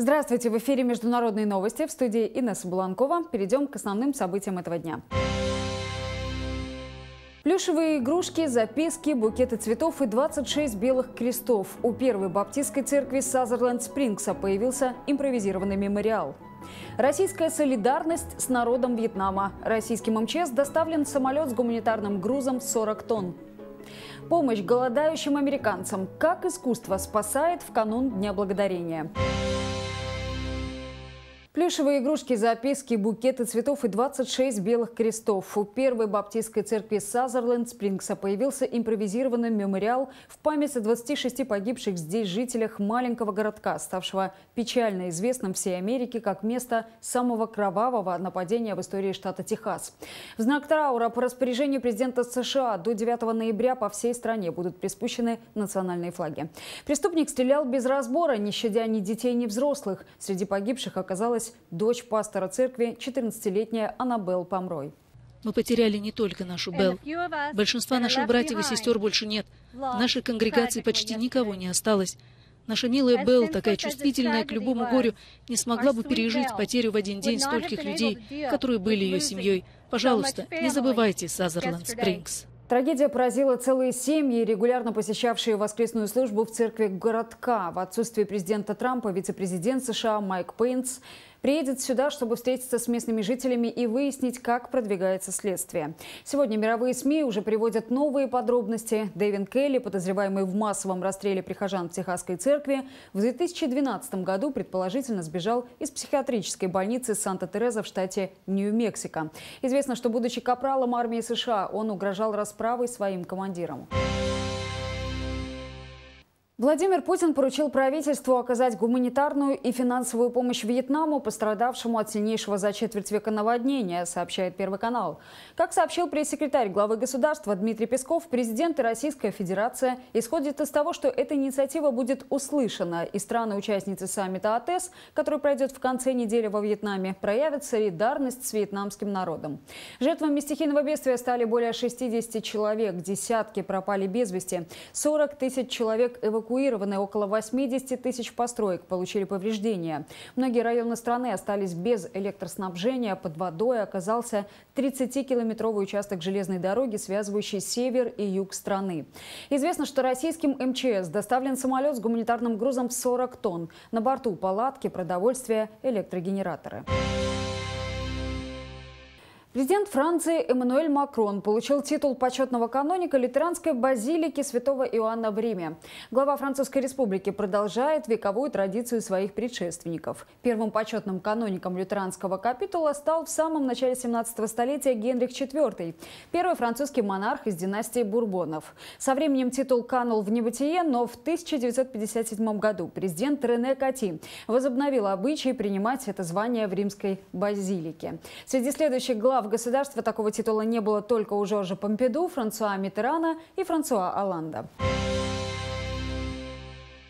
Здравствуйте! В эфире «Международные новости» в студии Инесса Буланкова. Перейдем к основным событиям этого дня. Плюшевые игрушки, записки, букеты цветов и 26 белых крестов. У первой баптистской церкви Сазерленд Спрингса появился импровизированный мемориал. Российская солидарность с народом Вьетнама. Российским МЧС доставлен самолет с гуманитарным грузом 40 тонн. Помощь голодающим американцам. Как искусство спасает в канун Дня Благодарения. Плюшевые игрушки, записки, букеты цветов и 26 белых крестов. У первой баптистской церкви Сазерленд Спрингса появился импровизированный мемориал в память о 26 погибших здесь жителях маленького городка, ставшего печально известным всей Америке как место самого кровавого нападения в истории штата Техас. В знак траура по распоряжению президента США до 9 ноября по всей стране будут приспущены национальные флаги. Преступник стрелял без разбора, не щадя ни детей, ни взрослых. Среди погибших оказалось скончалась дочь пастора церкви, 14-летняя Аннабел Помрой. Мы потеряли не только нашу Белл. Большинства наших братьев и сестер больше нет. В нашей конгрегации почти никого не осталось. Наша милая Белл, такая чувствительная к любому горю, не смогла бы пережить потерю в один день стольких людей, которые были ее семьей. Пожалуйста, не забывайте Сазерленд Спрингс. Трагедия поразила целые семьи, регулярно посещавшие воскресную службу в церкви городка. В отсутствие президента Трампа вице-президент США Майк Пейнс приедет сюда, чтобы встретиться с местными жителями и выяснить, как продвигается следствие. Сегодня мировые СМИ уже приводят новые подробности. Дэвин Келли, подозреваемый в массовом расстреле прихожан в Техасской церкви, в 2012 году предположительно сбежал из психиатрической больницы Санта-Тереза в штате Нью-Мексико. Известно, что, будучи капралом армии США, он угрожал расправой своим командирам. Владимир Путин поручил правительству оказать гуманитарную и финансовую помощь Вьетнаму, пострадавшему от сильнейшего за четверть века наводнения, сообщает Первый канал. Как сообщил пресс-секретарь главы государства Дмитрий Песков, президент и Российская Федерация исходит из того, что эта инициатива будет услышана, и страны-участницы саммита АТЭС, который пройдет в конце недели во Вьетнаме, проявят солидарность с вьетнамским народом. Жертвами стихийного бедствия стали более 60 человек, десятки пропали без вести, 40 тысяч человек эвакуированы эвакуированы около 80 тысяч построек, получили повреждения. Многие районы страны остались без электроснабжения, под водой оказался 30-километровый участок железной дороги, связывающий север и юг страны. Известно, что российским МЧС доставлен самолет с гуманитарным грузом в 40 тонн. На борту палатки, продовольствие, электрогенераторы. Thank Президент Франции Эммануэль Макрон получил титул почетного каноника лютеранской базилики святого Иоанна в Риме. Глава Французской республики продолжает вековую традицию своих предшественников. Первым почетным каноником лютеранского капитула стал в самом начале 17 столетия Генрих IV, первый французский монарх из династии Бурбонов. Со временем титул канул в небытие, но в 1957 году президент Рене Кати возобновил обычай принимать это звание в римской базилике. Среди следующих глав государства такого титула не было только у Жоржа Помпиду, Франсуа Митерана и Франсуа Оланда.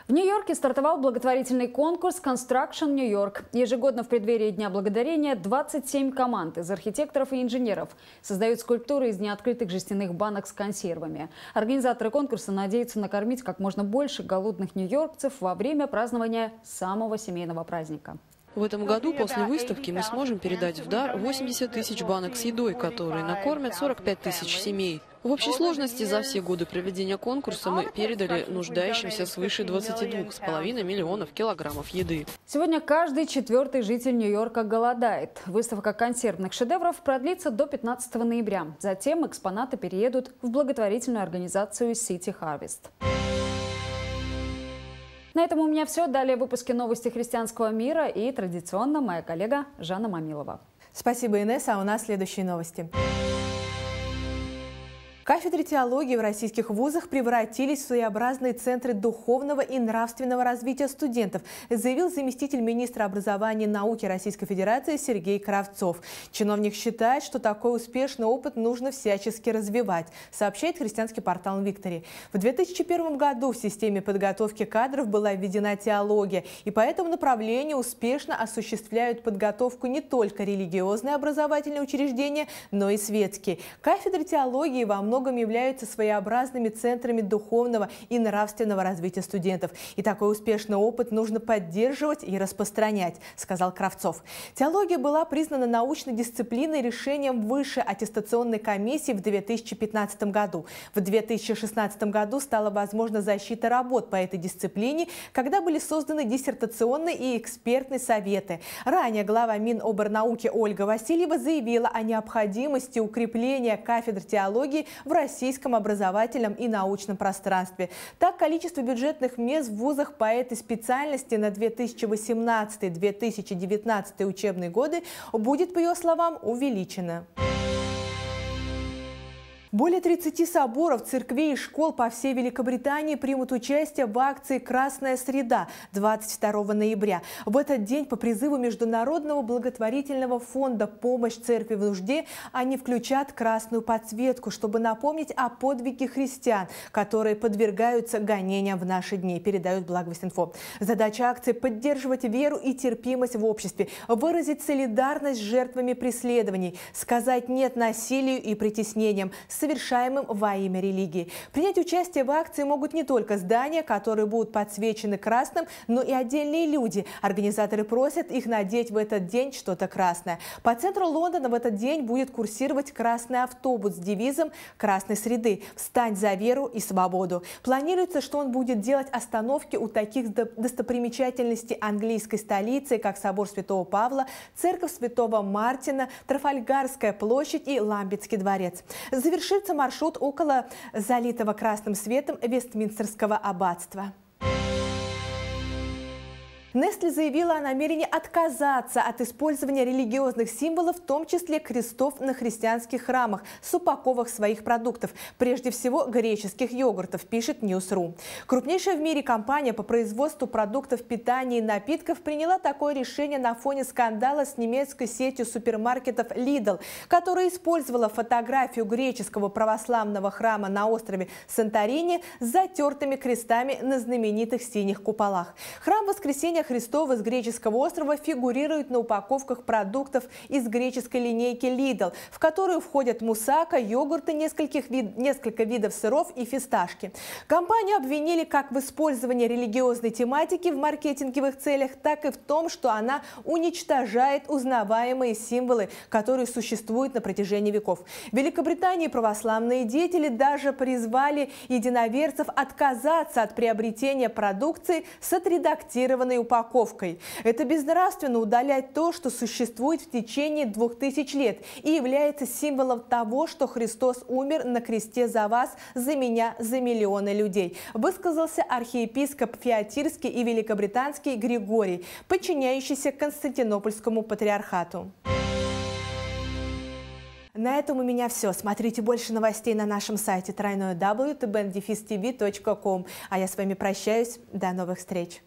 В Нью-Йорке стартовал благотворительный конкурс Construction New York. Ежегодно в преддверии Дня Благодарения 27 команд из архитекторов и инженеров создают скульптуры из неоткрытых жестяных банок с консервами. Организаторы конкурса надеются накормить как можно больше голодных нью-йоркцев во время празднования самого семейного праздника. В этом ну, году после выставки мы сможем передать в дар 80 тысяч банок с едой, которые накормят 45 тысяч семей. В общей сложности за все годы проведения конкурса мы передали нуждающимся свыше 22,5 миллионов килограммов еды. Сегодня каждый четвертый житель Нью-Йорка голодает. Выставка консервных шедевров продлится до 15 ноября. Затем экспонаты переедут в благотворительную организацию City Harvest. На этом у меня все. Далее выпуски новости христианского мира и традиционно моя коллега Жанна Мамилова. Спасибо, Инесса. А у нас следующие новости. Кафедры теологии в российских вузах превратились в своеобразные центры духовного и нравственного развития студентов, заявил заместитель министра образования и науки Российской Федерации Сергей Кравцов. Чиновник считает, что такой успешный опыт нужно всячески развивать, сообщает христианский портал «Виктори». В 2001 году в системе подготовки кадров была введена теология, и по этому направлению успешно осуществляют подготовку не только религиозные образовательные учреждения, но и светские. Кафедры теологии во многом многом являются своеобразными центрами духовного и нравственного развития студентов. И такой успешный опыт нужно поддерживать и распространять, сказал Кравцов. Теология была признана научной дисциплиной решением высшей аттестационной комиссии в 2015 году. В 2016 году стала возможна защита работ по этой дисциплине, когда были созданы диссертационные и экспертные советы. Ранее глава Миноборнауки Ольга Васильева заявила о необходимости укрепления кафедр теологии в российском образовательном и научном пространстве. Так, количество бюджетных мест в вузах по этой специальности на 2018-2019 учебные годы будет, по ее словам, увеличено. Более 30 соборов, церквей и школ по всей Великобритании примут участие в акции «Красная среда» 22 ноября. В этот день по призыву Международного благотворительного фонда «Помощь церкви в нужде» они включат красную подсветку, чтобы напомнить о подвиге христиан, которые подвергаются гонениям в наши дни, передают Благовестинфо. Задача акции – поддерживать веру и терпимость в обществе, выразить солидарность с жертвами преследований, сказать «нет» насилию и притеснениям, совершаемым во имя религии. Принять участие в акции могут не только здания, которые будут подсвечены красным, но и отдельные люди. Организаторы просят их надеть в этот день что-то красное. По центру Лондона в этот день будет курсировать красный автобус с девизом «Красной среды. Встань за веру и свободу». Планируется, что он будет делать остановки у таких достопримечательностей английской столицы, как собор Святого Павла, церковь Святого Мартина, Трафальгарская площадь и Ламбетский дворец. Завершение завершится маршрут около залитого красным светом Вестминстерского аббатства. Нестли заявила о намерении отказаться от использования религиозных символов, в том числе крестов на христианских храмах, с упаковок своих продуктов, прежде всего греческих йогуртов, пишет News.ru. Крупнейшая в мире компания по производству продуктов питания и напитков приняла такое решение на фоне скандала с немецкой сетью супермаркетов Lidl, которая использовала фотографию греческого православного храма на острове Санторини с затертыми крестами на знаменитых синих куполах. Храм воскресенья Воскресения Христова с греческого острова фигурирует на упаковках продуктов из греческой линейки Lidl, в которую входят мусака, йогурты, нескольких вид... несколько видов сыров и фисташки. Компанию обвинили как в использовании религиозной тематики в маркетинговых целях, так и в том, что она уничтожает узнаваемые символы, которые существуют на протяжении веков. В Великобритании православные деятели даже призвали единоверцев отказаться от приобретения продукции с отредактированной упаковкой упаковкой. Это безнравственно удалять то, что существует в течение двух тысяч лет и является символом того, что Христос умер на кресте за вас, за меня, за миллионы людей. Высказался архиепископ Феотирский и Великобританский Григорий, подчиняющийся Константинопольскому патриархату. На этом у меня все. Смотрите больше новостей на нашем сайте тройное www.tbndefistv.com. А я с вами прощаюсь. До новых встреч!